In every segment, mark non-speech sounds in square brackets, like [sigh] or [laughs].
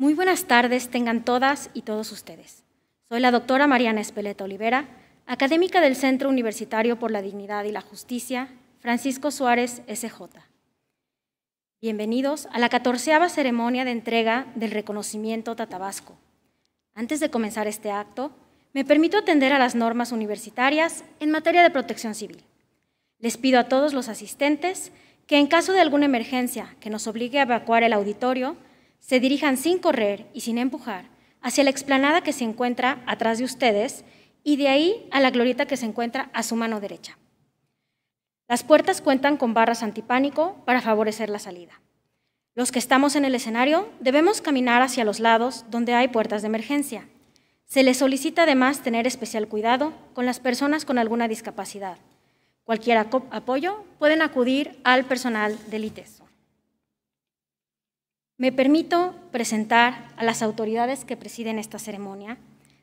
Muy buenas tardes tengan todas y todos ustedes. Soy la doctora Mariana Espeleta Olivera, académica del Centro Universitario por la Dignidad y la Justicia, Francisco Suárez SJ. Bienvenidos a la catorceava ceremonia de entrega del reconocimiento Tatabasco. Antes de comenzar este acto, me permito atender a las normas universitarias en materia de protección civil. Les pido a todos los asistentes que en caso de alguna emergencia que nos obligue a evacuar el auditorio, se dirijan sin correr y sin empujar hacia la explanada que se encuentra atrás de ustedes y de ahí a la glorieta que se encuentra a su mano derecha. Las puertas cuentan con barras antipánico para favorecer la salida. Los que estamos en el escenario debemos caminar hacia los lados donde hay puertas de emergencia. Se les solicita además tener especial cuidado con las personas con alguna discapacidad. Cualquier apoyo pueden acudir al personal de LITES. Me permito presentar a las autoridades que presiden esta ceremonia,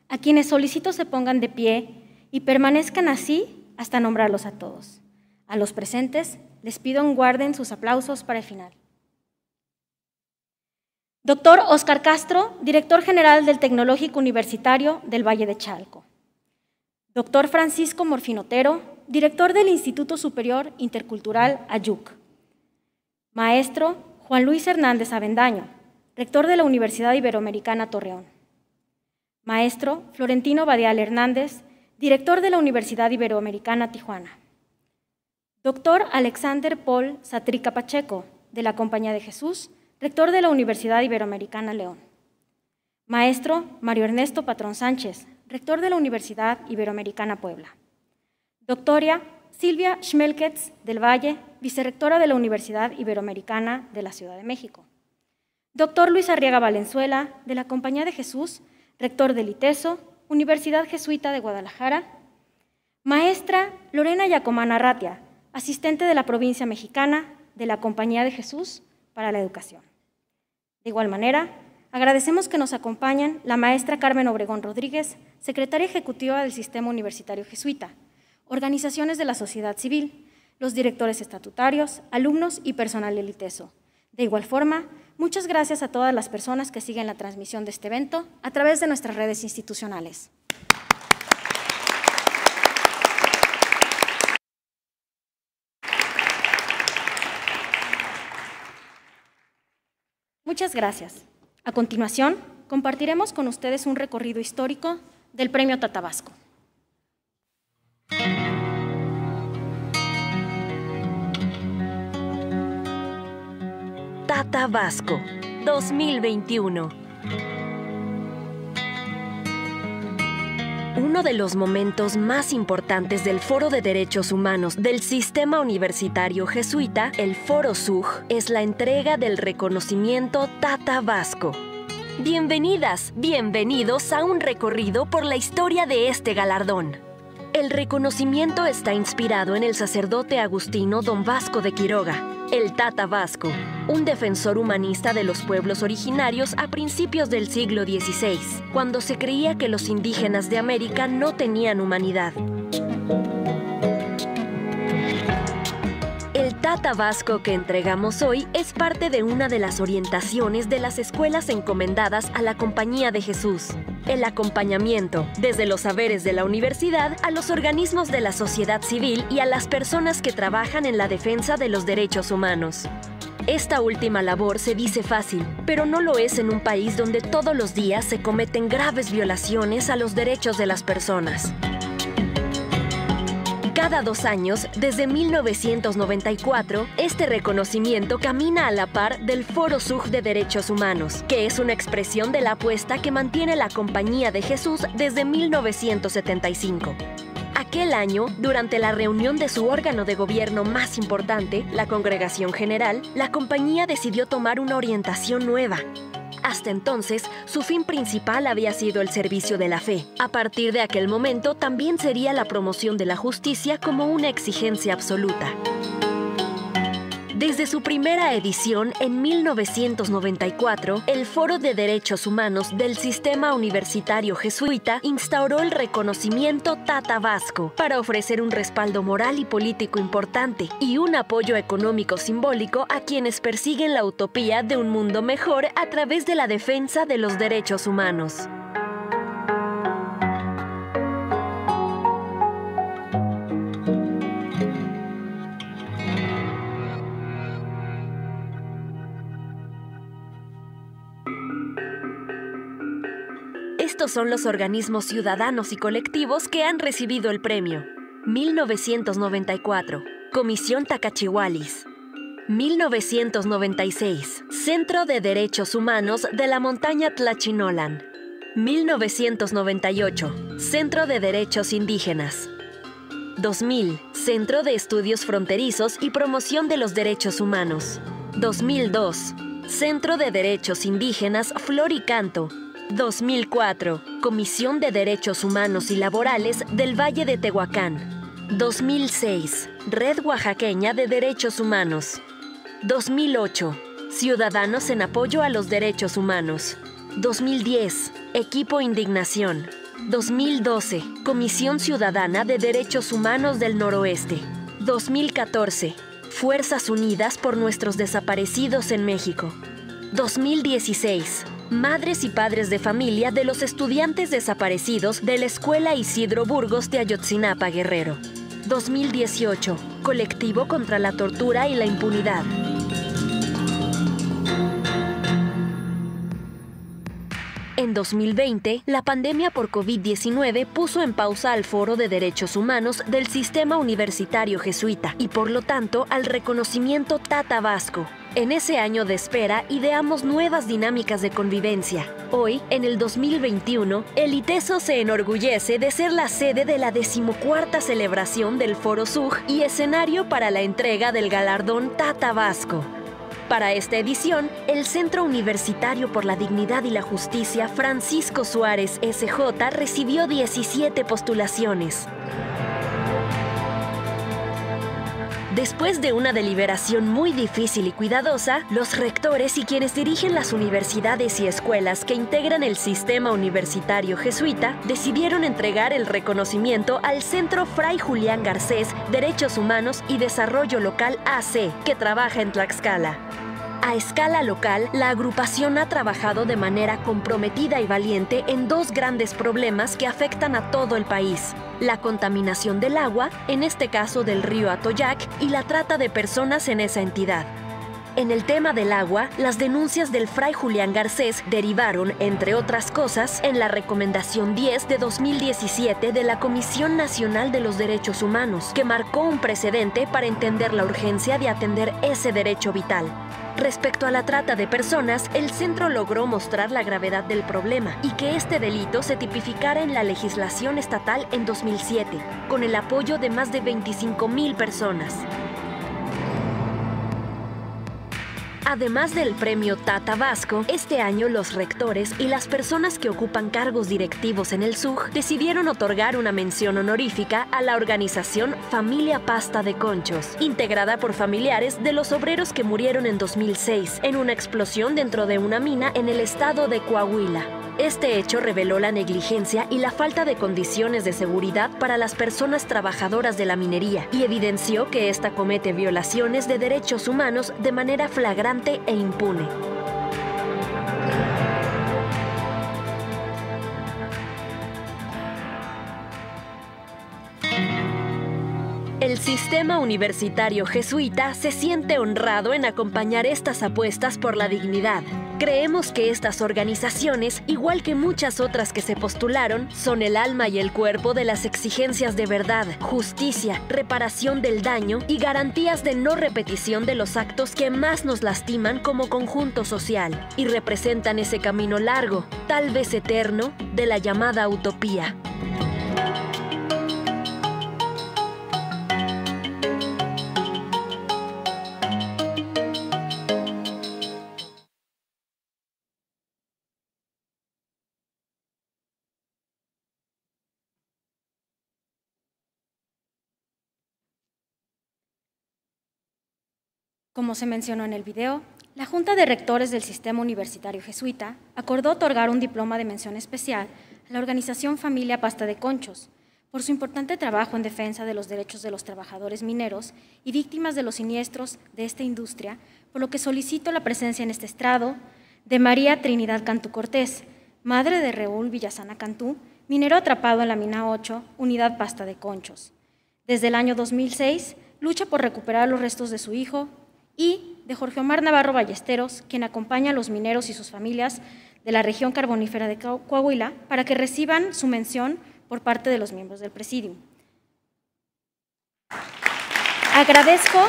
a quienes solicito se pongan de pie y permanezcan así hasta nombrarlos a todos. A los presentes les pido un guarden sus aplausos para el final. Doctor Oscar Castro, director general del Tecnológico Universitario del Valle de Chalco. Doctor Francisco Morfinotero, director del Instituto Superior Intercultural Ayuc. Maestro Juan Luis Hernández Avendaño, rector de la Universidad Iberoamericana Torreón. Maestro Florentino Badial Hernández, director de la Universidad Iberoamericana Tijuana. Doctor Alexander Paul Satrica Pacheco, de la Compañía de Jesús, rector de la Universidad Iberoamericana León. Maestro Mario Ernesto Patrón Sánchez, rector de la Universidad Iberoamericana Puebla. Doctora Silvia Schmelketz del Valle, vicerectora de la Universidad Iberoamericana de la Ciudad de México. Doctor Luis Arriaga Valenzuela, de la Compañía de Jesús, rector del ITESO, Universidad Jesuita de Guadalajara. Maestra Lorena Yacomán Arratia, asistente de la provincia mexicana de la Compañía de Jesús para la Educación. De igual manera, agradecemos que nos acompañen la maestra Carmen Obregón Rodríguez, secretaria ejecutiva del Sistema Universitario Jesuita, organizaciones de la sociedad civil, los directores estatutarios, alumnos y personal elitezo. De igual forma, muchas gracias a todas las personas que siguen la transmisión de este evento a través de nuestras redes institucionales. Muchas gracias. A continuación, compartiremos con ustedes un recorrido histórico del Premio Tatabasco. Tata Vasco 2021. Uno de los momentos más importantes del Foro de Derechos Humanos del Sistema Universitario Jesuita, el Foro SUG, es la entrega del reconocimiento Tata Vasco, Bienvenidas, bienvenidos a un recorrido por la historia de este galardón. El reconocimiento está inspirado en el sacerdote agustino don Vasco de Quiroga, el Tata Vasco, un defensor humanista de los pueblos originarios a principios del siglo XVI, cuando se creía que los indígenas de América no tenían humanidad. La Tabasco que entregamos hoy es parte de una de las orientaciones de las escuelas encomendadas a la Compañía de Jesús. El acompañamiento, desde los saberes de la universidad a los organismos de la sociedad civil y a las personas que trabajan en la defensa de los derechos humanos. Esta última labor se dice fácil, pero no lo es en un país donde todos los días se cometen graves violaciones a los derechos de las personas. Cada dos años, desde 1994, este reconocimiento camina a la par del Foro Sug de Derechos Humanos, que es una expresión de la apuesta que mantiene la Compañía de Jesús desde 1975. Aquel año, durante la reunión de su órgano de gobierno más importante, la Congregación General, la compañía decidió tomar una orientación nueva, hasta entonces, su fin principal había sido el servicio de la fe. A partir de aquel momento, también sería la promoción de la justicia como una exigencia absoluta. Desde su primera edición en 1994, el Foro de Derechos Humanos del Sistema Universitario Jesuita instauró el reconocimiento Tata Vasco para ofrecer un respaldo moral y político importante y un apoyo económico simbólico a quienes persiguen la utopía de un mundo mejor a través de la defensa de los derechos humanos. son los organismos ciudadanos y colectivos que han recibido el premio. 1994, Comisión Tacachihualis. 1996, Centro de Derechos Humanos de la Montaña Tlachinolan. 1998, Centro de Derechos Indígenas. 2000, Centro de Estudios Fronterizos y Promoción de los Derechos Humanos. 2002, Centro de Derechos Indígenas Flor y Canto, 2004, Comisión de Derechos Humanos y Laborales del Valle de Tehuacán. 2006, Red Oaxaqueña de Derechos Humanos. 2008, Ciudadanos en Apoyo a los Derechos Humanos. 2010, Equipo Indignación. 2012, Comisión Ciudadana de Derechos Humanos del Noroeste. 2014, Fuerzas Unidas por Nuestros Desaparecidos en México. 2016, madres y padres de familia de los estudiantes desaparecidos de la Escuela Isidro Burgos de Ayotzinapa Guerrero. 2018, colectivo contra la tortura y la impunidad. En 2020, la pandemia por COVID-19 puso en pausa al Foro de Derechos Humanos del Sistema Universitario Jesuita y por lo tanto al reconocimiento Tata Vasco, en ese año de espera ideamos nuevas dinámicas de convivencia. Hoy, en el 2021, el ITESO se enorgullece de ser la sede de la decimocuarta celebración del Foro SUG y escenario para la entrega del galardón Tata Vasco. Para esta edición, el Centro Universitario por la Dignidad y la Justicia Francisco Suárez SJ recibió 17 postulaciones. Después de una deliberación muy difícil y cuidadosa, los rectores y quienes dirigen las universidades y escuelas que integran el sistema universitario jesuita decidieron entregar el reconocimiento al Centro Fray Julián Garcés Derechos Humanos y Desarrollo Local AC, que trabaja en Tlaxcala. A escala local, la agrupación ha trabajado de manera comprometida y valiente en dos grandes problemas que afectan a todo el país. La contaminación del agua, en este caso del río Atoyac, y la trata de personas en esa entidad. En el tema del agua, las denuncias del fray Julián Garcés derivaron, entre otras cosas, en la Recomendación 10 de 2017 de la Comisión Nacional de los Derechos Humanos, que marcó un precedente para entender la urgencia de atender ese derecho vital. Respecto a la trata de personas, el centro logró mostrar la gravedad del problema y que este delito se tipificara en la legislación estatal en 2007, con el apoyo de más de 25.000 personas. Además del premio Tata Vasco, este año los rectores y las personas que ocupan cargos directivos en el SUG decidieron otorgar una mención honorífica a la organización Familia Pasta de Conchos, integrada por familiares de los obreros que murieron en 2006 en una explosión dentro de una mina en el estado de Coahuila. Este hecho reveló la negligencia y la falta de condiciones de seguridad para las personas trabajadoras de la minería y evidenció que ésta comete violaciones de derechos humanos de manera flagrante e impune. El sistema universitario jesuita se siente honrado en acompañar estas apuestas por la dignidad. Creemos que estas organizaciones, igual que muchas otras que se postularon, son el alma y el cuerpo de las exigencias de verdad, justicia, reparación del daño y garantías de no repetición de los actos que más nos lastiman como conjunto social, y representan ese camino largo, tal vez eterno, de la llamada utopía. Como se mencionó en el video, la Junta de Rectores del Sistema Universitario Jesuita acordó otorgar un diploma de mención especial a la organización Familia Pasta de Conchos por su importante trabajo en defensa de los derechos de los trabajadores mineros y víctimas de los siniestros de esta industria, por lo que solicito la presencia en este estrado de María Trinidad Cantú Cortés, madre de Reúl Villasana Cantú, minero atrapado en la mina 8, unidad Pasta de Conchos. Desde el año 2006, lucha por recuperar los restos de su hijo, y de Jorge Omar Navarro Ballesteros, quien acompaña a los mineros y sus familias de la región carbonífera de Coahuila para que reciban su mención por parte de los miembros del presidium. Agradezco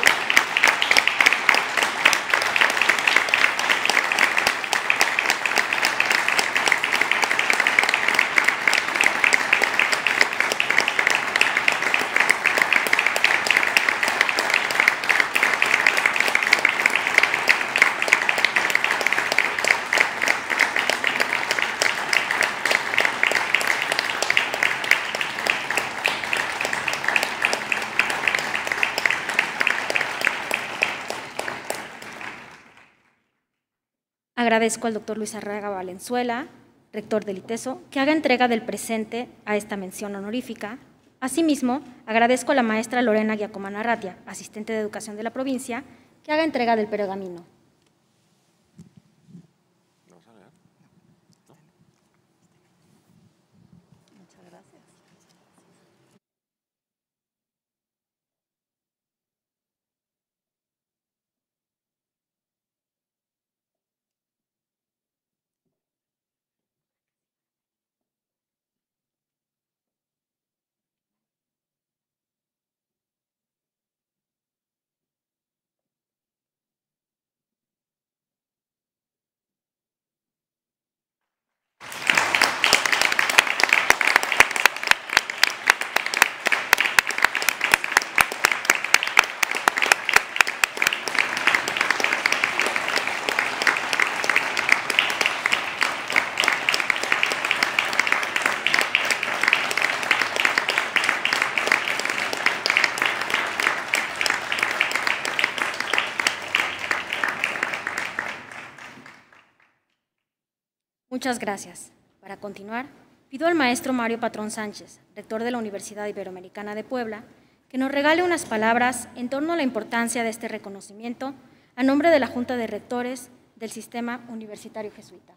Agradezco al doctor Luis Arraga Valenzuela, rector del ITESO, que haga entrega del presente a esta mención honorífica. Asimismo, agradezco a la maestra Lorena Giacomana Arratia, asistente de educación de la provincia, que haga entrega del pergamino. Muchas gracias. Para continuar, pido al maestro Mario Patrón Sánchez, rector de la Universidad Iberoamericana de Puebla, que nos regale unas palabras en torno a la importancia de este reconocimiento a nombre de la Junta de Rectores del Sistema Universitario Jesuita.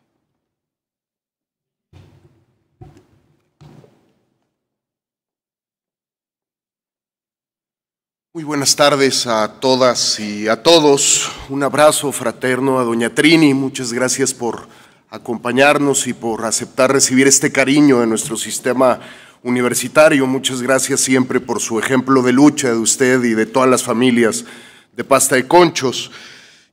Muy buenas tardes a todas y a todos. Un abrazo fraterno a Doña Trini. Muchas gracias por acompañarnos y por aceptar recibir este cariño de nuestro sistema universitario. Muchas gracias siempre por su ejemplo de lucha de usted y de todas las familias de pasta de conchos.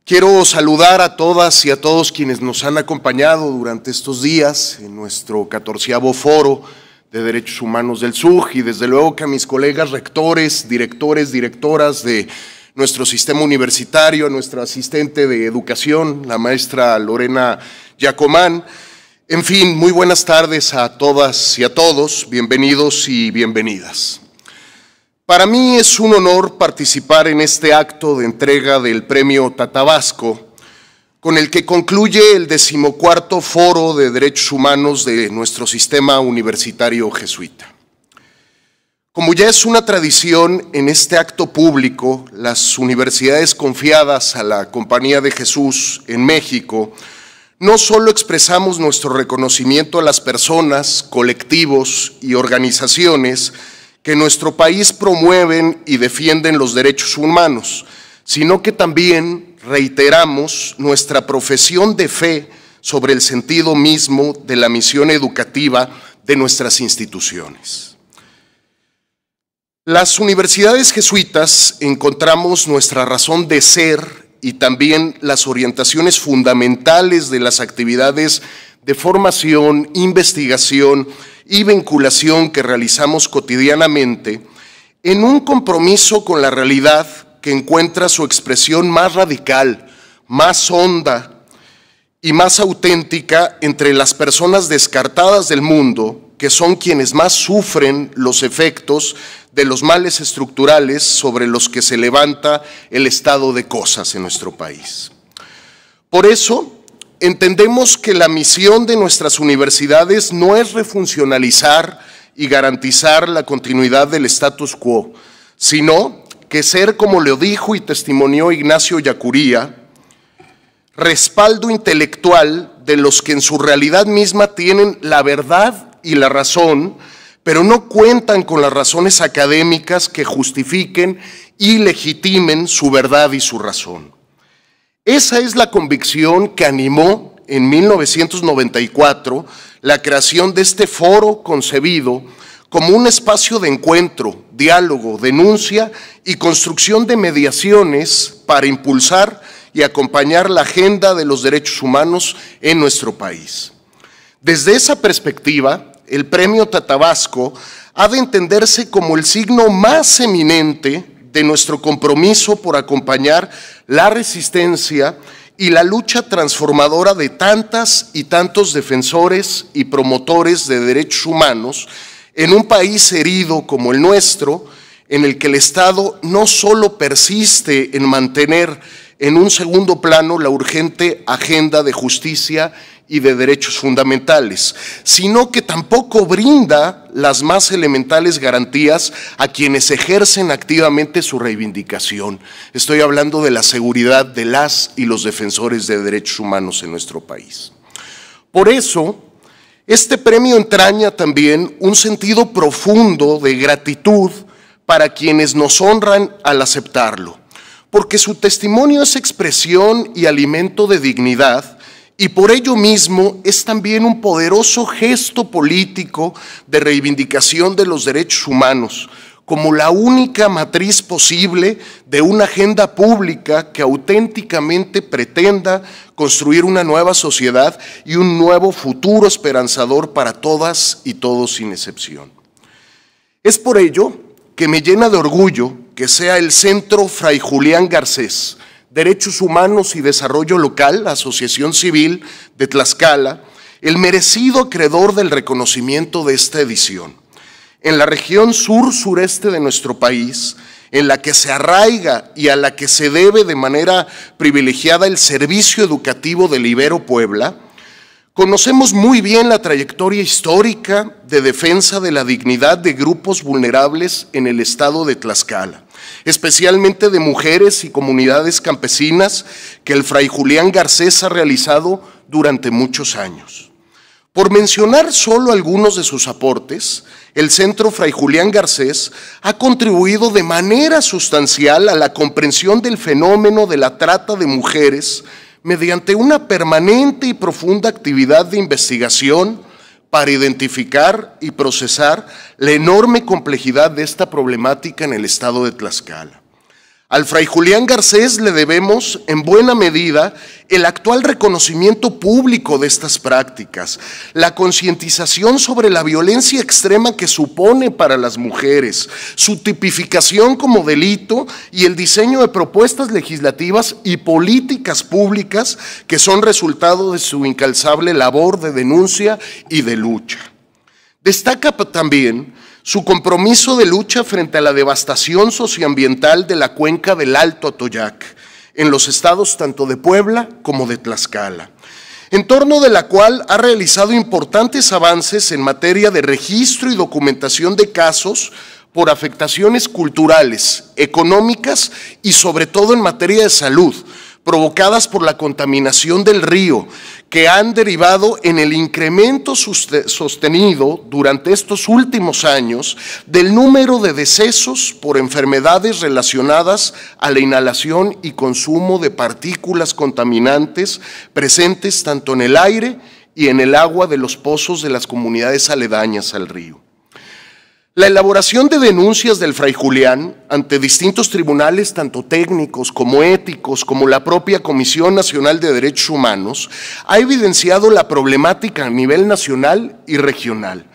Quiero saludar a todas y a todos quienes nos han acompañado durante estos días en nuestro catorceavo foro de Derechos Humanos del SUG y desde luego que a mis colegas rectores, directores, directoras de nuestro sistema universitario, a nuestra asistente de educación, la maestra Lorena Yacomán. En fin, muy buenas tardes a todas y a todos, bienvenidos y bienvenidas. Para mí es un honor participar en este acto de entrega del Premio Tatabasco, con el que concluye el decimocuarto Foro de Derechos Humanos de nuestro sistema universitario jesuita. Como ya es una tradición en este acto público, las universidades confiadas a la Compañía de Jesús en México, no solo expresamos nuestro reconocimiento a las personas, colectivos y organizaciones que en nuestro país promueven y defienden los derechos humanos, sino que también reiteramos nuestra profesión de fe sobre el sentido mismo de la misión educativa de nuestras instituciones. Las universidades jesuitas encontramos nuestra razón de ser y también las orientaciones fundamentales de las actividades de formación, investigación y vinculación que realizamos cotidianamente en un compromiso con la realidad que encuentra su expresión más radical, más honda y más auténtica entre las personas descartadas del mundo que son quienes más sufren los efectos de los males estructurales sobre los que se levanta el estado de cosas en nuestro país. Por eso, entendemos que la misión de nuestras universidades no es refuncionalizar y garantizar la continuidad del status quo, sino que ser, como lo dijo y testimonió Ignacio Yacuría, respaldo intelectual de los que en su realidad misma tienen la verdad y la razón, pero no cuentan con las razones académicas que justifiquen y legitimen su verdad y su razón. Esa es la convicción que animó en 1994 la creación de este foro concebido como un espacio de encuentro, diálogo, denuncia y construcción de mediaciones para impulsar y acompañar la agenda de los derechos humanos en nuestro país. Desde esa perspectiva, el premio Tatabasco, ha de entenderse como el signo más eminente de nuestro compromiso por acompañar la resistencia y la lucha transformadora de tantas y tantos defensores y promotores de derechos humanos en un país herido como el nuestro, en el que el Estado no solo persiste en mantener en un segundo plano la urgente agenda de justicia y de derechos fundamentales, sino que tampoco brinda las más elementales garantías a quienes ejercen activamente su reivindicación. Estoy hablando de la seguridad de las y los defensores de derechos humanos en nuestro país. Por eso, este premio entraña también un sentido profundo de gratitud para quienes nos honran al aceptarlo porque su testimonio es expresión y alimento de dignidad y por ello mismo es también un poderoso gesto político de reivindicación de los derechos humanos como la única matriz posible de una agenda pública que auténticamente pretenda construir una nueva sociedad y un nuevo futuro esperanzador para todas y todos sin excepción. Es por ello que me llena de orgullo que sea el Centro Fray Julián Garcés, Derechos Humanos y Desarrollo Local, Asociación Civil de Tlaxcala, el merecido acreedor del reconocimiento de esta edición. En la región sur-sureste de nuestro país, en la que se arraiga y a la que se debe de manera privilegiada el servicio educativo del Ibero Puebla, Conocemos muy bien la trayectoria histórica de defensa de la dignidad de grupos vulnerables en el estado de Tlaxcala, especialmente de mujeres y comunidades campesinas que el fray Julián Garcés ha realizado durante muchos años. Por mencionar solo algunos de sus aportes, el Centro Fray Julián Garcés ha contribuido de manera sustancial a la comprensión del fenómeno de la trata de mujeres mediante una permanente y profunda actividad de investigación para identificar y procesar la enorme complejidad de esta problemática en el estado de Tlaxcala. Al fray Julián Garcés le debemos, en buena medida, el actual reconocimiento público de estas prácticas, la concientización sobre la violencia extrema que supone para las mujeres, su tipificación como delito y el diseño de propuestas legislativas y políticas públicas que son resultado de su incalzable labor de denuncia y de lucha. Destaca también su compromiso de lucha frente a la devastación socioambiental de la cuenca del Alto Atoyac, en los estados tanto de Puebla como de Tlaxcala, en torno de la cual ha realizado importantes avances en materia de registro y documentación de casos por afectaciones culturales, económicas y sobre todo en materia de salud, provocadas por la contaminación del río que han derivado en el incremento sostenido durante estos últimos años del número de decesos por enfermedades relacionadas a la inhalación y consumo de partículas contaminantes presentes tanto en el aire y en el agua de los pozos de las comunidades aledañas al río. La elaboración de denuncias del fray Julián ante distintos tribunales, tanto técnicos como éticos, como la propia Comisión Nacional de Derechos Humanos, ha evidenciado la problemática a nivel nacional y regional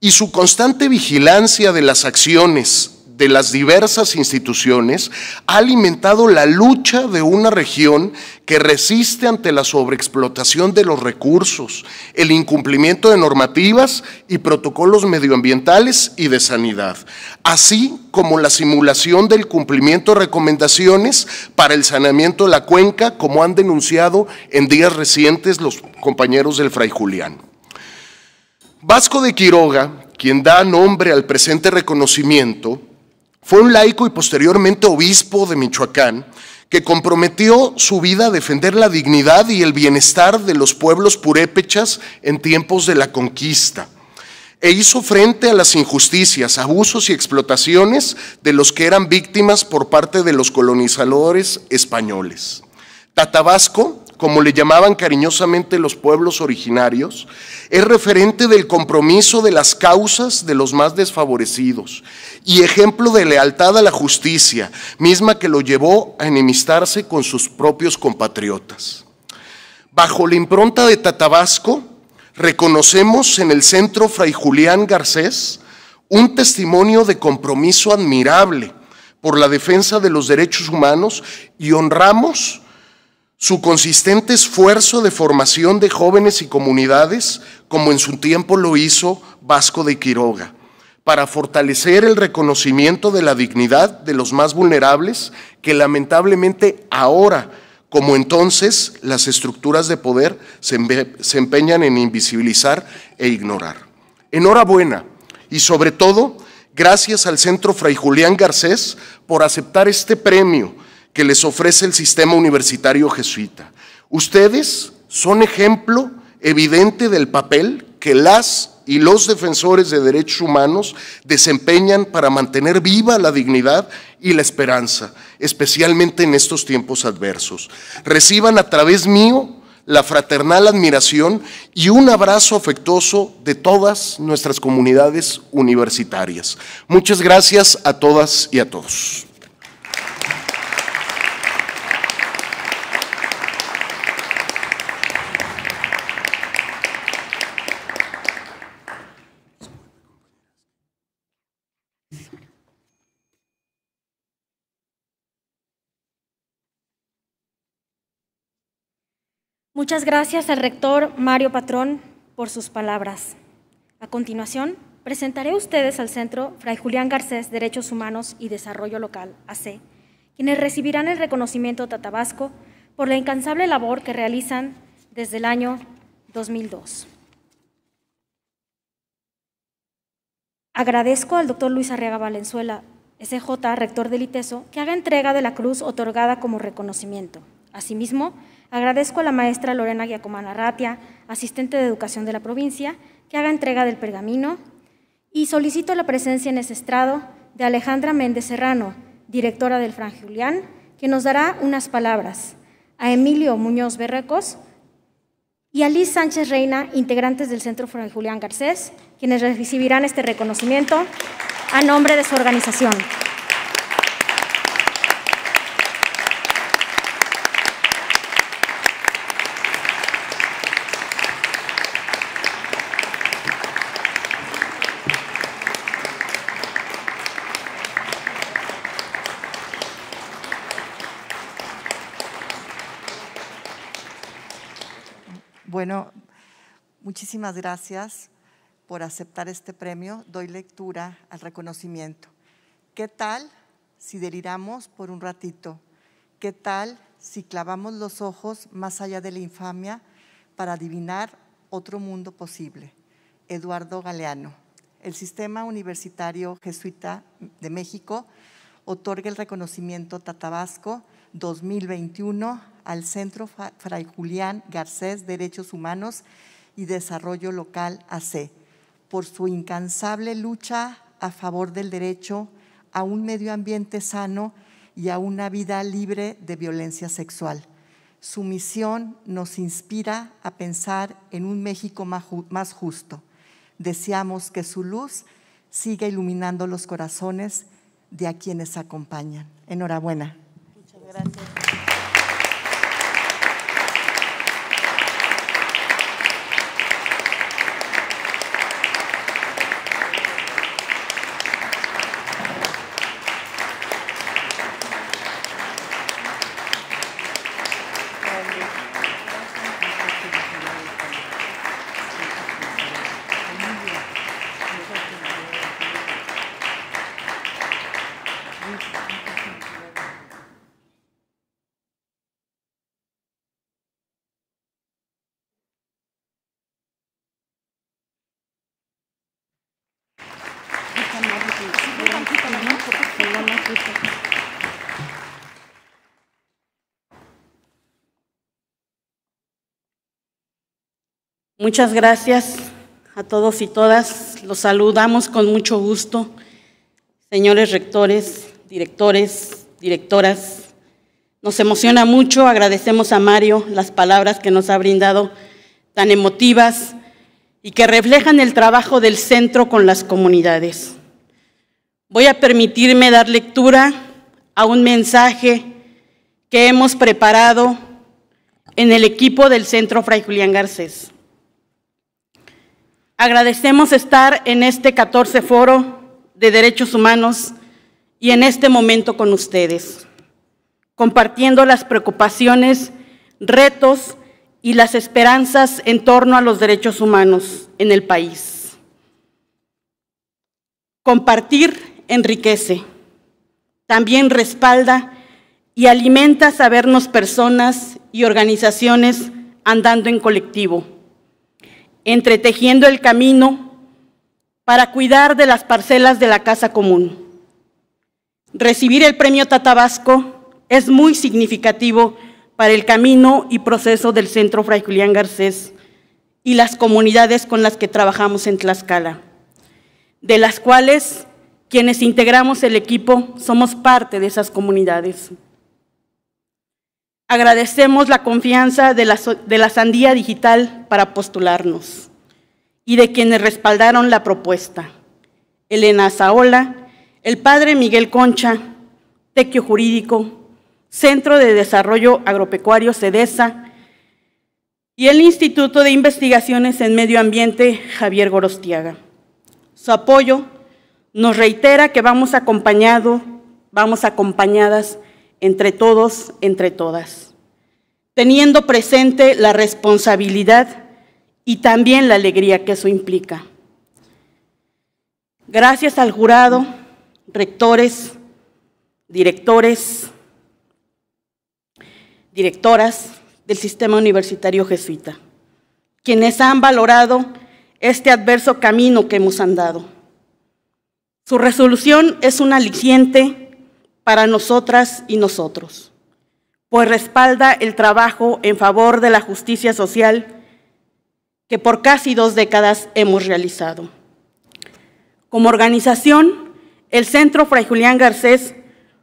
y su constante vigilancia de las acciones de las diversas instituciones ha alimentado la lucha de una región que resiste ante la sobreexplotación de los recursos, el incumplimiento de normativas y protocolos medioambientales y de sanidad, así como la simulación del cumplimiento de recomendaciones para el saneamiento de la cuenca, como han denunciado en días recientes los compañeros del Fray Julián. Vasco de Quiroga, quien da nombre al presente reconocimiento, fue un laico y posteriormente obispo de Michoacán que comprometió su vida a defender la dignidad y el bienestar de los pueblos purépechas en tiempos de la conquista e hizo frente a las injusticias, abusos y explotaciones de los que eran víctimas por parte de los colonizadores españoles. Tatabasco como le llamaban cariñosamente los pueblos originarios, es referente del compromiso de las causas de los más desfavorecidos y ejemplo de lealtad a la justicia, misma que lo llevó a enemistarse con sus propios compatriotas. Bajo la impronta de Tatabasco, reconocemos en el centro Fray Julián Garcés un testimonio de compromiso admirable por la defensa de los derechos humanos y honramos su consistente esfuerzo de formación de jóvenes y comunidades, como en su tiempo lo hizo Vasco de Quiroga, para fortalecer el reconocimiento de la dignidad de los más vulnerables que lamentablemente ahora, como entonces, las estructuras de poder se, empeñan en invisibilizar e ignorar. Enhorabuena y sobre todo, gracias al Centro Fray Julián Garcés por aceptar este premio que les ofrece el sistema universitario jesuita. Ustedes son ejemplo evidente del papel que las y los defensores de derechos humanos desempeñan para mantener viva la dignidad y la esperanza, especialmente en estos tiempos adversos. Reciban a través mío la fraternal admiración y un abrazo afectuoso de todas nuestras comunidades universitarias. Muchas gracias a todas y a todos. Muchas gracias al rector Mario Patrón por sus palabras. A continuación, presentaré a ustedes al Centro Fray Julián Garcés Derechos Humanos y Desarrollo Local, AC, quienes recibirán el reconocimiento Tatabasco por la incansable labor que realizan desde el año 2002. Agradezco al doctor Luis Arriaga Valenzuela, SJ, rector del ITESO, que haga entrega de la cruz otorgada como reconocimiento. Asimismo, Agradezco a la maestra Lorena Giacomana Ratia, asistente de educación de la provincia, que haga entrega del pergamino y solicito la presencia en ese estrado de Alejandra Méndez Serrano, directora del Fran Julián, que nos dará unas palabras, a Emilio Muñoz Berrecos y a Liz Sánchez Reina, integrantes del Centro Fran Julián Garcés, quienes recibirán este reconocimiento a nombre de su organización. Bueno, muchísimas gracias por aceptar este premio. Doy lectura al reconocimiento. ¿Qué tal si deliramos por un ratito? ¿Qué tal si clavamos los ojos más allá de la infamia para adivinar otro mundo posible? Eduardo Galeano. El Sistema Universitario Jesuita de México otorga el reconocimiento Tatabasco 2021 al Centro Fray Julián Garcés Derechos Humanos y Desarrollo Local AC por su incansable lucha a favor del derecho a un medio ambiente sano y a una vida libre de violencia sexual. Su misión nos inspira a pensar en un México más justo. Deseamos que su luz siga iluminando los corazones de a quienes acompañan. Enhorabuena. Muchas gracias. Muchas gracias a todos y todas. Los saludamos con mucho gusto, señores rectores, directores, directoras. Nos emociona mucho, agradecemos a Mario las palabras que nos ha brindado tan emotivas y que reflejan el trabajo del centro con las comunidades. Voy a permitirme dar lectura a un mensaje que hemos preparado en el equipo del Centro Fray Julián Garcés. Agradecemos estar en este 14 foro de derechos humanos y en este momento con ustedes, compartiendo las preocupaciones, retos y las esperanzas en torno a los derechos humanos en el país. Compartir enriquece, también respalda y alimenta sabernos personas y organizaciones andando en colectivo entretejiendo el camino para cuidar de las parcelas de la casa común. Recibir el premio Tatabasco es muy significativo para el camino y proceso del Centro Fray Julián Garcés y las comunidades con las que trabajamos en Tlaxcala, de las cuales quienes integramos el equipo somos parte de esas comunidades. Agradecemos la confianza de la, Sandía Digital para postularnos y de quienes respaldaron la propuesta. Elena Saola, el padre Miguel Concha, Tequio Jurídico, Centro de Desarrollo Agropecuario CEDESA y el Instituto de Investigaciones en Medio Ambiente Javier Gorostiaga. Su apoyo nos reitera que vamos acompañados vamos acompañadas entre todos, entre todas, teniendo presente la responsabilidad y también la alegría que eso implica. Gracias al jurado, rectores, directores, directoras del sistema universitario jesuita, quienes han valorado este adverso camino que hemos andado. Su resolución es un aliciente para nosotras y nosotros, pues respalda el trabajo en favor de la justicia social que por casi dos décadas hemos realizado. Como organización, el Centro Fray Julián Garcés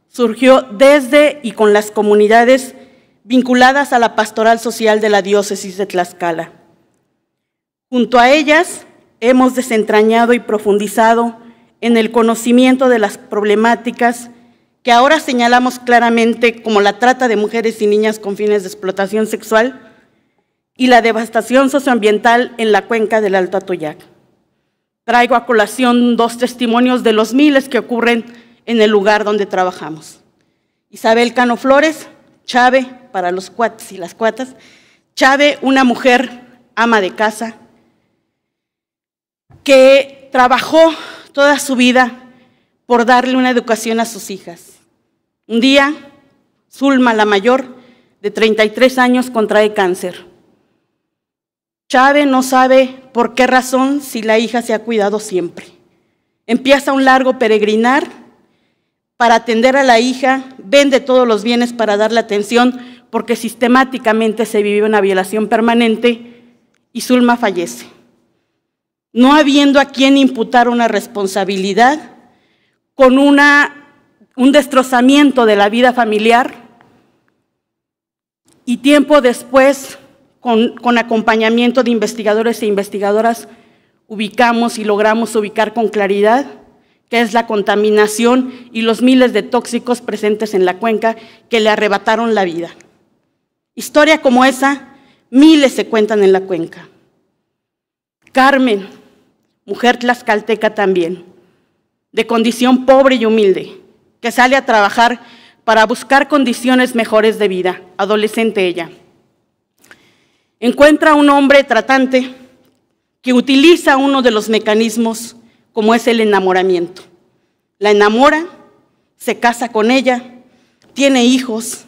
surgió desde y con las comunidades vinculadas a la pastoral social de la diócesis de Tlaxcala. Junto a ellas hemos desentrañado y profundizado en el conocimiento de las problemáticas que ahora señalamos claramente como la trata de mujeres y niñas con fines de explotación sexual y la devastación socioambiental en la cuenca del Alto Atoyac. Traigo a colación dos testimonios de los miles que ocurren en el lugar donde trabajamos. Isabel Cano Flores, Chávez, para los cuates y las cuatas, Chávez, una mujer ama de casa, que trabajó toda su vida por darle una educación a sus hijas. Un día, Zulma, la mayor, de 33 años, contrae cáncer. Chávez no sabe por qué razón si la hija se ha cuidado siempre. Empieza un largo peregrinar para atender a la hija, vende todos los bienes para darle atención, porque sistemáticamente se vive una violación permanente y Zulma fallece. No habiendo a quién imputar una responsabilidad, con una un destrozamiento de la vida familiar y tiempo después, con, acompañamiento de investigadores e investigadoras, ubicamos y logramos ubicar con claridad qué es la contaminación y los miles de tóxicos presentes en la cuenca que le arrebataron la vida. Historia como esa, miles se cuentan en la cuenca. Carmen, mujer tlaxcalteca también, de condición pobre y humilde que sale a trabajar para buscar condiciones mejores de vida, adolescente ella. Encuentra un hombre tratante que utiliza uno de los mecanismos como es el enamoramiento. La enamora, se casa con ella, tiene hijos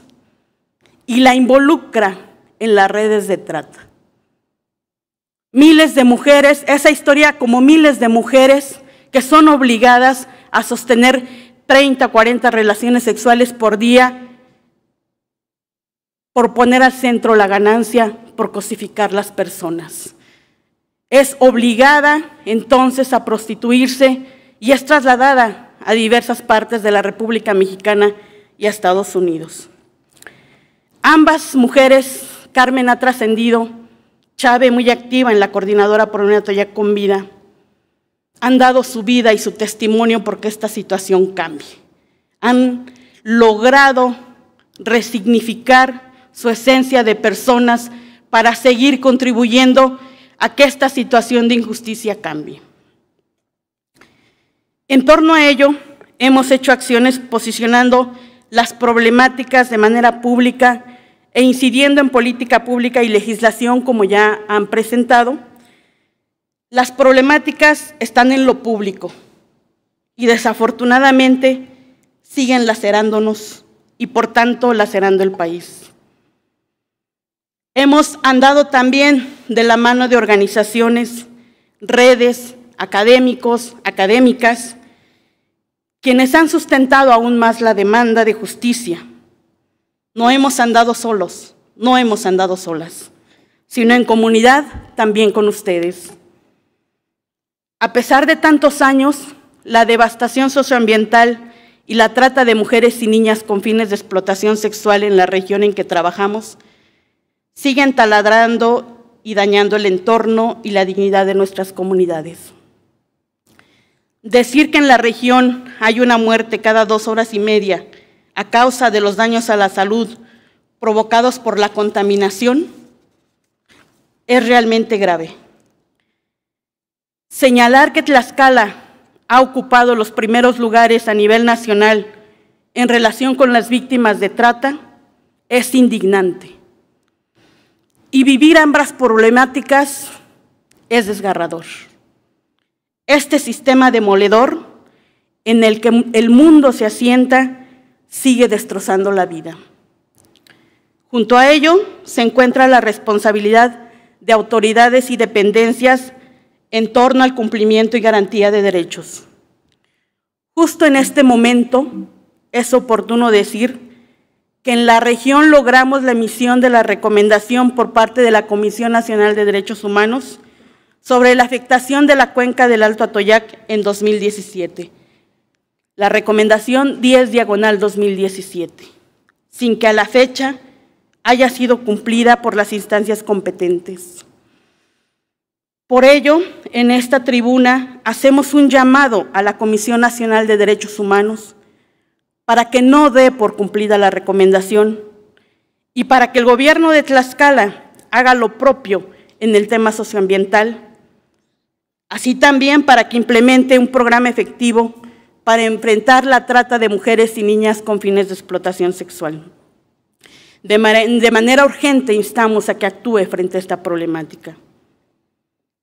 y la involucra en las redes de trata. Miles de mujeres, esa historia como miles de mujeres que son obligadas a sostener 30, 40 relaciones sexuales por día, por poner al centro la ganancia, por cosificar las personas. Es obligada entonces a prostituirse y es trasladada a diversas partes de la República Mexicana y a Estados Unidos. Ambas mujeres, Carmen ha trascendido, Chávez muy activa en la Coordinadora por una toalla con Vida, han dado su vida y su testimonio porque esta situación cambie. Han logrado resignificar su esencia de personas para seguir contribuyendo a que esta situación de injusticia cambie. En torno a ello, hemos hecho acciones posicionando las problemáticas de manera pública e incidiendo en política pública y legislación, como ya han presentado las problemáticas están en lo público y desafortunadamente siguen lacerándonos y por tanto lacerando el país. Hemos andado también de la mano de organizaciones, redes, académicos, académicas, quienes han sustentado aún más la demanda de justicia. No hemos andado solos, no hemos andado solas, sino en comunidad también con ustedes. A pesar de tantos años, la devastación socioambiental y la trata de mujeres y niñas con fines de explotación sexual en la región en que trabajamos siguen taladrando y dañando el entorno y la dignidad de nuestras comunidades. Decir que en la región hay una muerte cada dos horas y media a causa de los daños a la salud provocados por la contaminación es realmente grave. Señalar que Tlaxcala ha ocupado los primeros lugares a nivel nacional en relación con las víctimas de trata es indignante. Y vivir ambas problemáticas es desgarrador. Este sistema demoledor en el que el mundo se asienta sigue destrozando la vida. Junto a ello se encuentra la responsabilidad de autoridades y dependencias en torno al cumplimiento y garantía de derechos. Justo en este momento es oportuno decir que en la región logramos la emisión de la recomendación por parte de la Comisión Nacional de Derechos Humanos sobre la afectación de la cuenca del Alto Atoyac en 2017. La recomendación 10 diagonal 2017, sin que a la fecha haya sido cumplida por las instancias competentes. Por ello, en esta tribuna hacemos un llamado a la Comisión Nacional de Derechos Humanos para que no dé por cumplida la recomendación y para que el gobierno de Tlaxcala haga lo propio en el tema socioambiental, así también para que implemente un programa efectivo para enfrentar la trata de mujeres y niñas con fines de explotación sexual. De, manera urgente instamos a que actúe frente a esta problemática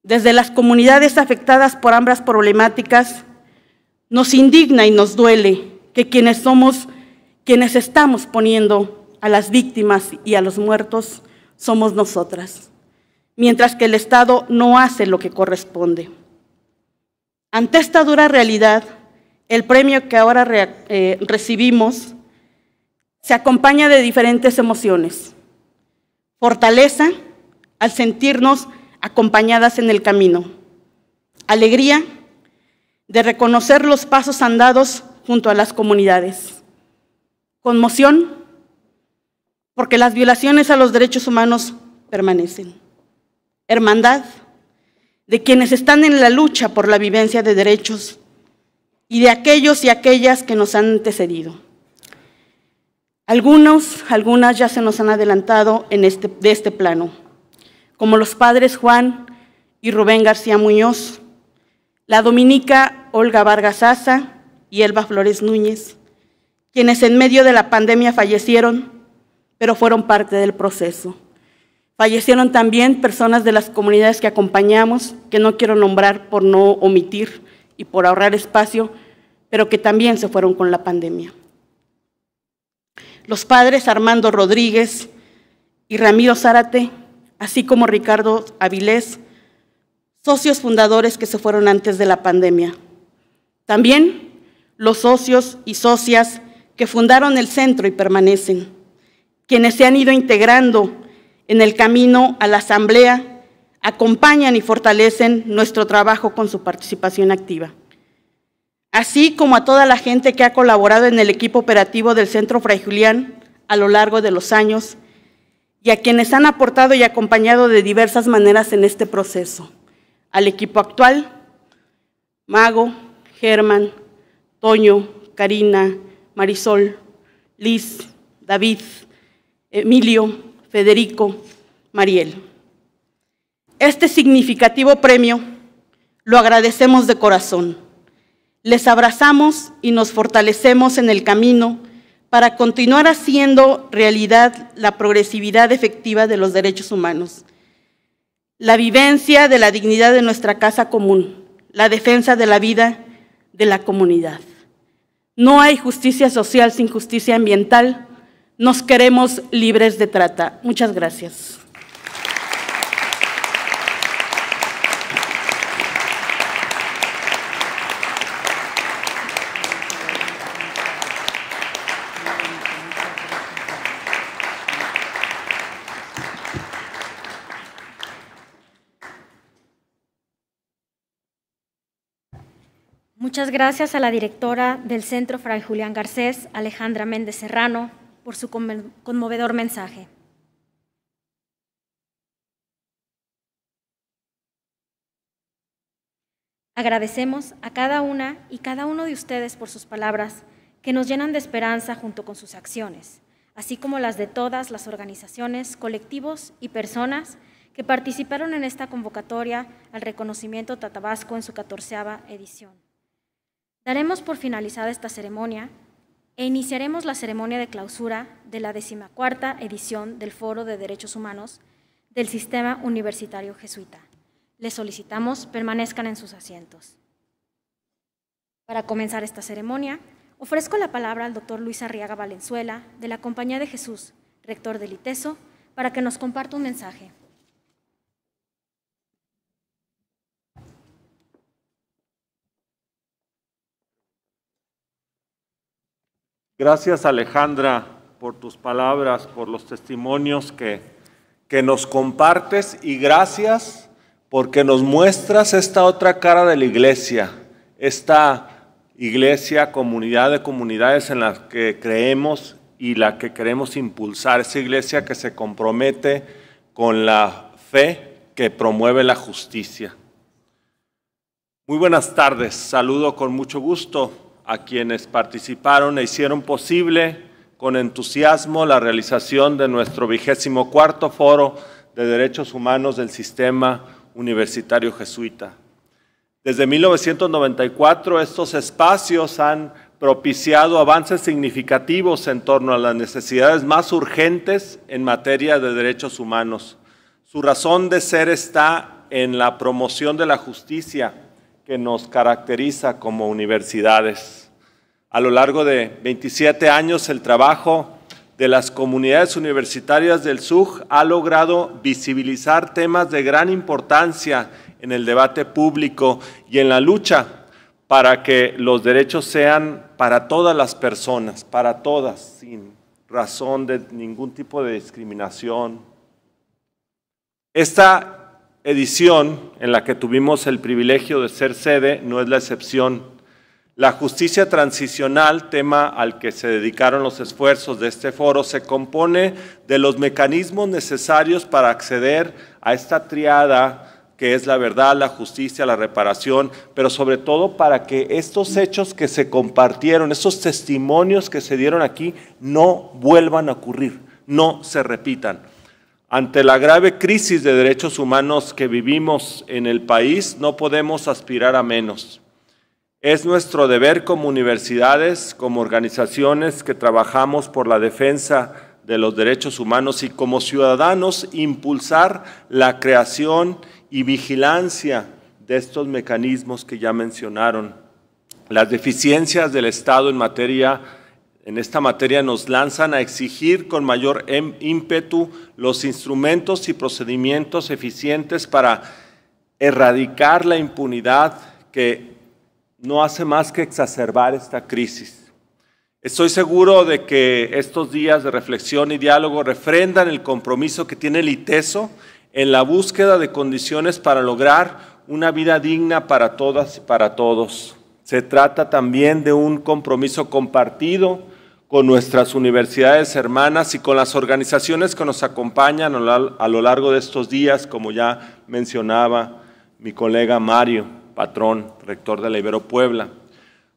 desde las comunidades afectadas por ambas problemáticas, nos indigna y nos duele que quienes somos, quienes estamos poniendo a las víctimas y a los muertos, somos nosotras, mientras que el Estado no hace lo que corresponde. Ante esta dura realidad, el premio que ahora eh, recibimos se acompaña de diferentes emociones. Fortaleza al sentirnos acompañadas en el camino. Alegría de reconocer los pasos andados junto a las comunidades. Conmoción porque las violaciones a los derechos humanos permanecen. Hermandad de quienes están en la lucha por la vivencia de derechos y de aquellos y aquellas que nos han antecedido. Algunos, algunas ya se nos han adelantado en este, de este plano como los padres Juan y Rubén García Muñoz, la dominica Olga Vargas Asa y Elba Flores Núñez, quienes en medio de la pandemia fallecieron, pero fueron parte del proceso. Fallecieron también personas de las comunidades que acompañamos, que no quiero nombrar por no omitir y por ahorrar espacio, pero que también se fueron con la pandemia. Los padres Armando Rodríguez y Ramiro Zárate así como Ricardo Avilés, socios fundadores que se fueron antes de la pandemia. También los socios y socias que fundaron el centro y permanecen, quienes se han ido integrando en el camino a la asamblea, acompañan y fortalecen nuestro trabajo con su participación activa. Así como a toda la gente que ha colaborado en el equipo operativo del Centro Fray Julián a lo largo de los años y a quienes han aportado y acompañado de diversas maneras en este proceso. Al equipo actual, Mago, Germán, Toño, Karina, Marisol, Liz, David, Emilio, Federico, Mariel. Este significativo premio lo agradecemos de corazón. Les abrazamos y nos fortalecemos en el camino para continuar haciendo realidad la progresividad efectiva de los derechos humanos, la vivencia de la dignidad de nuestra casa común, la defensa de la vida de la comunidad. No hay justicia social sin justicia ambiental. Nos queremos libres de trata. Muchas gracias. Muchas gracias a la directora del Centro Fray Julián Garcés, Alejandra Méndez Serrano, por su conmovedor mensaje. Agradecemos a cada una y cada uno de ustedes por sus palabras que nos llenan de esperanza junto con sus acciones, así como las de todas las organizaciones, colectivos y personas que participaron en esta convocatoria al reconocimiento Tatabasco en su catorceava edición. Daremos por finalizada esta ceremonia e iniciaremos la ceremonia de clausura de la decimacuarta edición del Foro de Derechos Humanos del Sistema Universitario Jesuita. Les solicitamos permanezcan en sus asientos. Para comenzar esta ceremonia, ofrezco la palabra al doctor Luis Arriaga Valenzuela, de la Compañía de Jesús, rector del ITESO, para que nos comparta un mensaje. Gracias Alejandra por tus palabras, por los testimonios que, que nos compartes y gracias porque nos muestras esta otra cara de la iglesia, esta iglesia, comunidad de comunidades en las que creemos y la que queremos impulsar, esa iglesia que se compromete con la fe que promueve la justicia. Muy buenas tardes, saludo con mucho gusto a quienes participaron e hicieron posible con entusiasmo la realización de nuestro vigésimo cuarto foro de derechos humanos del sistema universitario jesuita. Desde 1994 estos espacios han propiciado avances significativos en torno a las necesidades más urgentes en materia de derechos humanos. Su razón de ser está en la promoción de la justicia, que nos caracteriza como universidades. A lo largo de 27 años, el trabajo de las comunidades universitarias del SUG ha logrado visibilizar temas de gran importancia en el debate público y en la lucha para que los derechos sean para todas las personas, para todas, sin razón de ningún tipo de discriminación. Esta edición en la que tuvimos el privilegio de ser sede no es la excepción. La justicia transicional, tema al que se dedicaron los esfuerzos de este foro, se compone de los mecanismos necesarios para acceder a esta triada que es la verdad, la justicia, la reparación, pero sobre todo para que estos hechos que se compartieron, esos testimonios que se dieron aquí, no vuelvan a ocurrir, no se repitan. Ante la grave crisis de derechos humanos que vivimos en el país, no podemos aspirar a menos. Es nuestro deber como universidades, como organizaciones que trabajamos por la defensa de los derechos humanos y como ciudadanos impulsar la creación y vigilancia de estos mecanismos que ya mencionaron. Las deficiencias del Estado en materia en esta materia nos lanzan a exigir con mayor em, ímpetu los instrumentos y procedimientos eficientes para erradicar la impunidad que no hace más que exacerbar esta crisis. Estoy seguro de que estos días de reflexión y diálogo refrendan el compromiso que tiene el ITESO en la búsqueda de condiciones para lograr una vida digna para todas y para todos. Se trata también de un compromiso compartido con nuestras universidades hermanas y con las organizaciones que nos acompañan a lo largo de estos días, como ya mencionaba mi colega Mario, patrón, rector de la Ibero Puebla.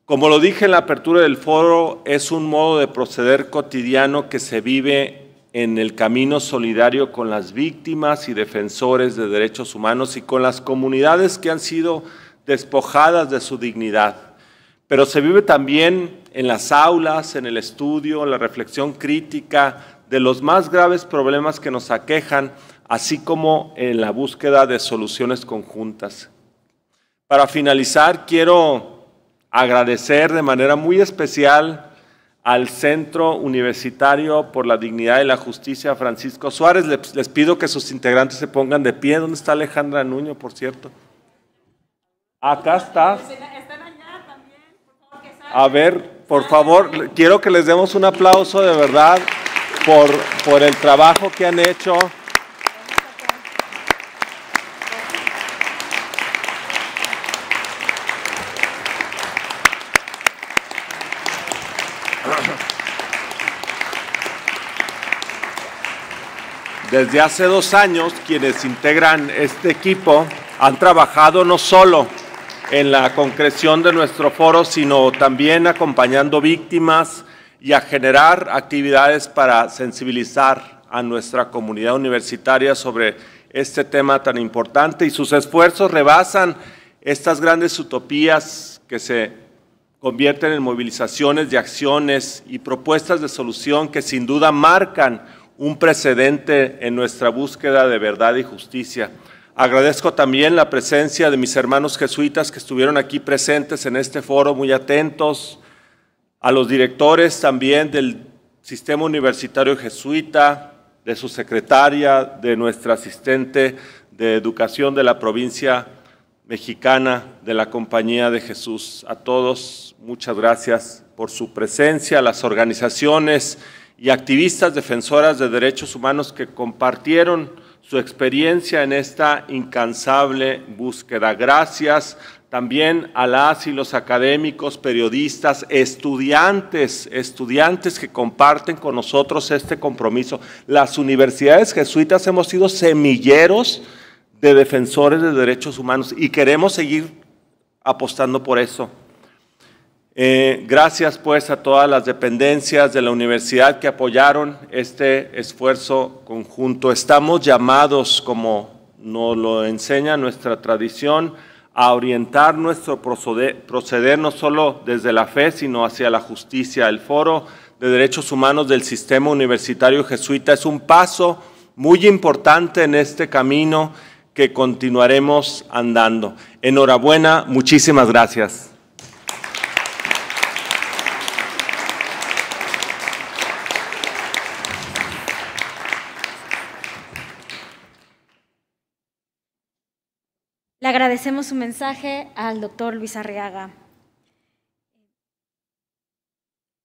Como lo dije en la apertura del foro, es un modo de proceder cotidiano que se vive en el camino solidario con las víctimas y defensores de derechos humanos y con las comunidades que han sido despojadas de su dignidad pero se vive también en las aulas, en el estudio, en la reflexión crítica de los más graves problemas que nos aquejan, así como en la búsqueda de soluciones conjuntas. Para finalizar, quiero agradecer de manera muy especial al Centro Universitario por la Dignidad y la Justicia Francisco Suárez. Les, les pido que sus integrantes se pongan de pie. ¿Dónde está Alejandra Nuño, por cierto? Acá está. A ver, por favor, quiero que les demos un aplauso de verdad por, el trabajo que han hecho. Desde hace dos años, quienes integran este equipo han trabajado no solo en la concreción de nuestro foro, sino también acompañando víctimas y a generar actividades para sensibilizar a nuestra comunidad universitaria sobre este tema tan importante y sus esfuerzos rebasan estas grandes utopías que se convierten en movilizaciones de acciones y propuestas de solución que sin duda marcan un precedente en nuestra búsqueda de verdad y justicia. Agradezco también la presencia de mis hermanos jesuitas que estuvieron aquí presentes en este foro, muy atentos, a los directores también del sistema universitario jesuita, de su secretaria, de nuestra asistente de educación de la provincia mexicana de la Compañía de Jesús. A todos, muchas gracias por su presencia, las organizaciones y activistas defensoras de derechos humanos que compartieron su experiencia en esta incansable búsqueda. Gracias también a las y los académicos, periodistas, estudiantes, estudiantes que comparten con nosotros este compromiso. Las universidades jesuitas hemos sido semilleros de defensores de derechos humanos y queremos seguir apostando por eso. Eh, gracias pues a todas las dependencias de la universidad que apoyaron este esfuerzo conjunto. Estamos llamados, como nos lo enseña nuestra tradición, a orientar nuestro proceder no solo desde la fe, sino hacia la justicia. El Foro de Derechos Humanos del Sistema Universitario Jesuita es un paso muy importante en este camino que continuaremos andando. Enhorabuena, muchísimas gracias. agradecemos su mensaje al doctor Luis Arriaga.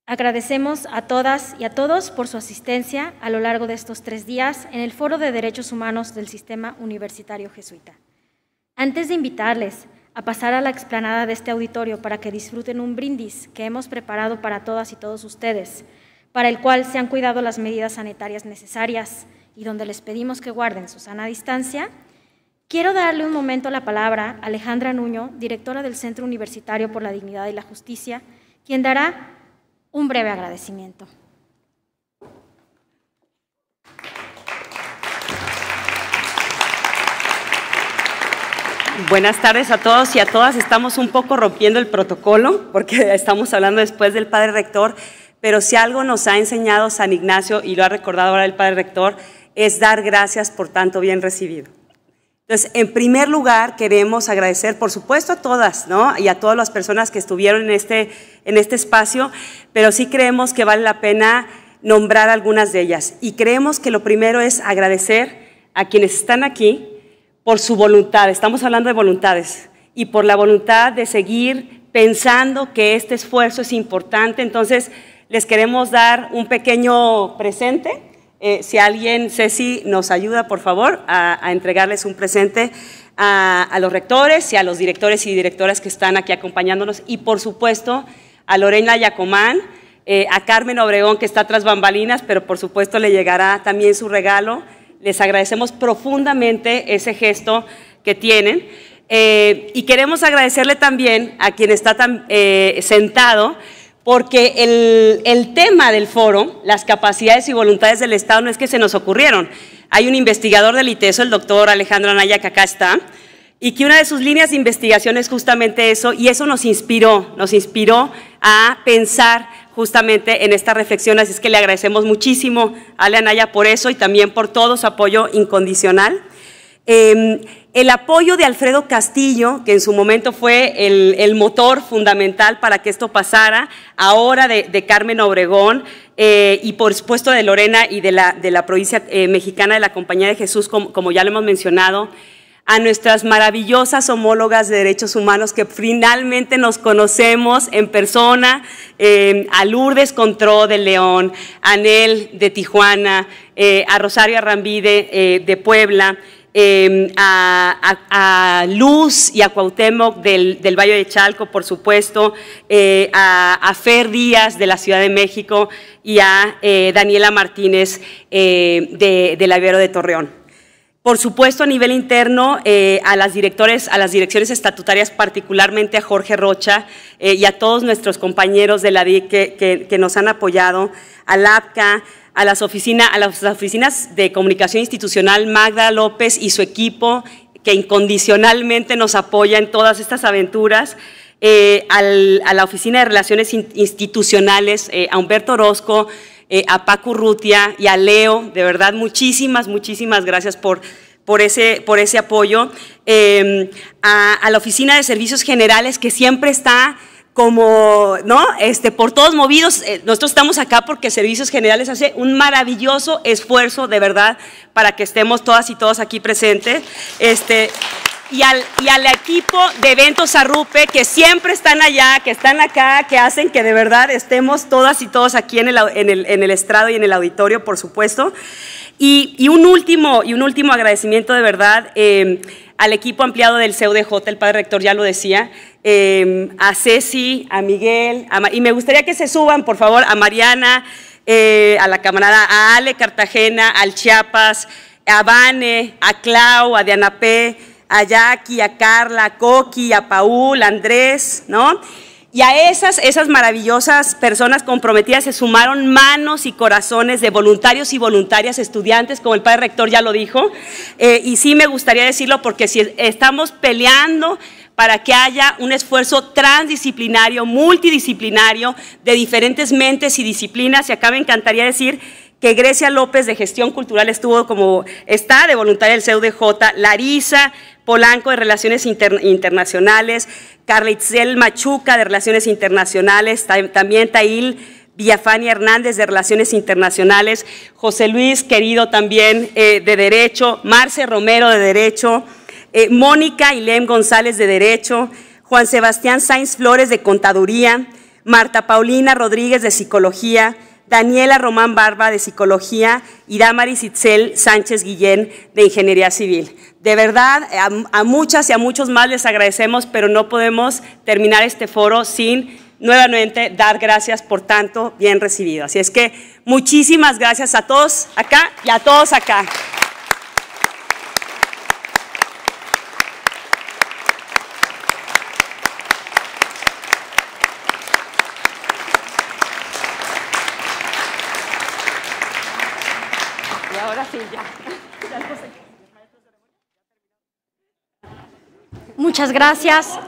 Agradecemos a todas y a todos por su asistencia a lo largo de estos tres días en el Foro de Derechos Humanos del Sistema Universitario Jesuita. Antes de invitarles a pasar a la explanada de este auditorio para que disfruten un brindis que hemos preparado para todas y todos ustedes, para el cual se han cuidado las medidas sanitarias necesarias y donde les pedimos que guarden su sana distancia, Quiero darle un momento la palabra a Alejandra Nuño, directora del Centro Universitario por la Dignidad y la Justicia, quien dará un breve agradecimiento. Buenas tardes a todos y a todas. Estamos un poco rompiendo el protocolo porque [laughs] estamos hablando después del padre rector, pero si algo nos ha enseñado San Ignacio y lo ha recordado ahora el padre rector, es dar gracias por tanto bien recibido. Entonces, en primer lugar, queremos agradecer, por supuesto, a todas, ¿no? Y a todas las personas que estuvieron este, en este espacio, pero sí creemos que vale la pena nombrar algunas de ellas. Y creemos que lo primero es agradecer a quienes están aquí por su voluntad, estamos hablando de voluntades, y por la voluntad de seguir pensando que este esfuerzo es importante. Entonces, les queremos dar un pequeño presente eh, si alguien, Ceci, nos ayuda, por favor, a, entregarles un presente a, los rectores y a los directores y directoras que están aquí acompañándonos. Y, por supuesto, a Lorena Yacomán, eh, a Carmen Obregón, que está tras bambalinas, pero, por supuesto, le llegará también su regalo. Les agradecemos profundamente ese gesto que tienen. Eh, y queremos agradecerle también a quien está sentado, porque el, tema del foro, las capacidades y voluntades del Estado, no es que se nos ocurrieron. Hay un investigador del ITESO, el doctor Alejandro Anaya, que acá está, y que una de sus líneas de investigación es justamente eso, y eso nos inspiró, nos inspiró a pensar justamente en esta reflexión, así es que le agradecemos muchísimo a Ale Anaya por eso y también por todo su apoyo incondicional. Em, el apoyo de Alfredo Castillo, que en su momento fue el, motor fundamental para que esto pasara, ahora de, Carmen Obregón eh, y por supuesto de Lorena y de la, provincia eh, mexicana de la Compañía de Jesús, como, ya lo hemos mencionado, a nuestras maravillosas homólogas de derechos humanos que finalmente nos conocemos en persona, eh, a Lourdes Contró de León, a Nel de Tijuana, a Rosario Arrambide de Puebla. Em, a, Luz y a Cuauhtémoc del, Valle de Chalco, por supuesto, eh, a, Fer Díaz de la Ciudad de México y a eh, Daniela Martínez eh, de, del Ibero de Torreón. Por supuesto, a nivel interno, a, las directores, a las direcciones estatutarias, particularmente a Jorge Rocha y a todos nuestros compañeros de la DIC que, que, nos han apoyado, a LAPCA, a las, a las oficinas de comunicación institucional Magda López y su equipo que incondicionalmente nos apoya en todas estas aventuras, eh, a la Oficina de Relaciones Institucionales, eh, a Humberto Orozco, eh, a Paco Rutia y a Leo, de verdad muchísimas, muchísimas gracias por, por, ese, por ese apoyo, a la Oficina de Servicios Generales que siempre está como, ¿no? Este, por todos movidos, eh, nosotros estamos acá porque Servicios Generales hace un maravilloso esfuerzo, de verdad, para que estemos todas y todos aquí presentes. Este, y al, y al equipo de eventos Arrupe, que siempre están allá, que están acá, que hacen que de verdad estemos todas y todos aquí en el, en el, estrado y en el auditorio, por supuesto. Y, un, último, y un último agradecimiento de verdad eh, al equipo ampliado del CUDJ, e el padre rector ya lo decía, Em, a Ceci, a Miguel, y me gustaría que se suban, por favor, a Mariana, eh, a la camarada, a Ale Cartagena, al Chiapas, a Vane, a Clau, a Diana P., a Jackie, a Carla, a Coqui, a Paul, a Andrés, ¿no? Y a esas, esas maravillosas personas comprometidas se sumaron manos y corazones de voluntarios y voluntarias, estudiantes, como el padre rector ya lo dijo. Eh, y sí me gustaría decirlo porque si estamos peleando para que haya un esfuerzo transdisciplinario, multidisciplinario, de diferentes mentes y disciplinas. Y acá me encantaría decir que Grecia López de Gestión Cultural estuvo como está de voluntaria del CEUDJ, Larisa Polanco de Relaciones Internacionales, Carla Machuca de Relaciones Internacionales, también Tail Viafani Hernández de Relaciones Internacionales, José Luis Querido también eh, de Derecho, Marce Romero de Derecho. Eh, Mónica Mónica Ilem González de Derecho, Juan Sebastián Sainz Flores de Contaduría, Marta Paulina Rodríguez de Psicología, Daniela Román Barba de Psicología y Damaris Itzel Sánchez Guillén de Ingeniería Civil. De verdad, a, muchas y a muchos más les agradecemos, pero no podemos terminar este foro sin nuevamente dar gracias por tanto bien recibido. Así es que muchísimas gracias a todos acá y a todos acá. muchas gracias.